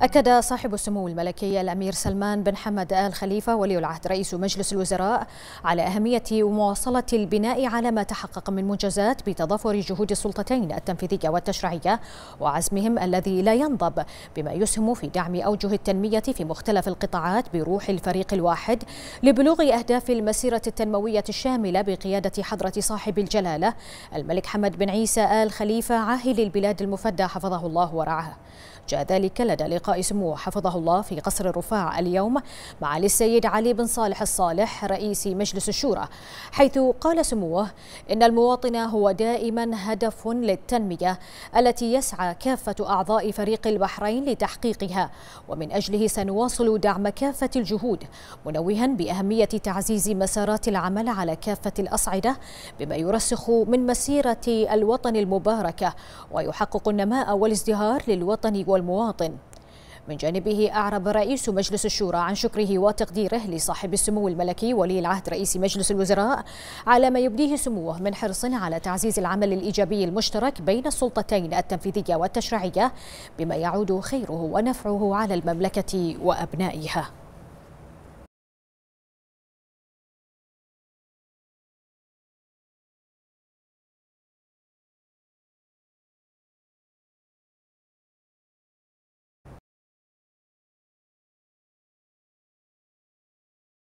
أكد صاحب السمو الملكي الأمير سلمان بن حمد آل خليفة ولي العهد رئيس مجلس الوزراء على أهمية مواصلة البناء على ما تحقق من منجزات بتضافر جهود السلطتين التنفيذية والتشريعية وعزمهم الذي لا ينضب بما يسهم في دعم أوجه التنمية في مختلف القطاعات بروح الفريق الواحد لبلوغ أهداف المسيرة التنموية الشاملة بقيادة حضرة صاحب الجلالة الملك حمد بن عيسى آل خليفة عاهل البلاد المفدى حفظه الله ورعاه جاء ذلك لدى لقاء سموه حفظه الله في قصر الرفاع اليوم مع السيد علي بن صالح الصالح رئيس مجلس الشورى حيث قال سموه إن المواطن هو دائما هدف للتنمية التي يسعى كافة أعضاء فريق البحرين لتحقيقها ومن أجله سنواصل دعم كافة الجهود منوها بأهمية تعزيز مسارات العمل على كافة الأصعدة بما يرسخ من مسيرة الوطن المباركة ويحقق النماء والازدهار للوطن والمواطن من جانبه أعرب رئيس مجلس الشورى عن شكره وتقديره لصاحب السمو الملكي ولي العهد رئيس مجلس الوزراء على ما يبديه سموه من حرص على تعزيز العمل الإيجابي المشترك بين السلطتين التنفيذية والتشريعية بما يعود خيره ونفعه على المملكة وأبنائها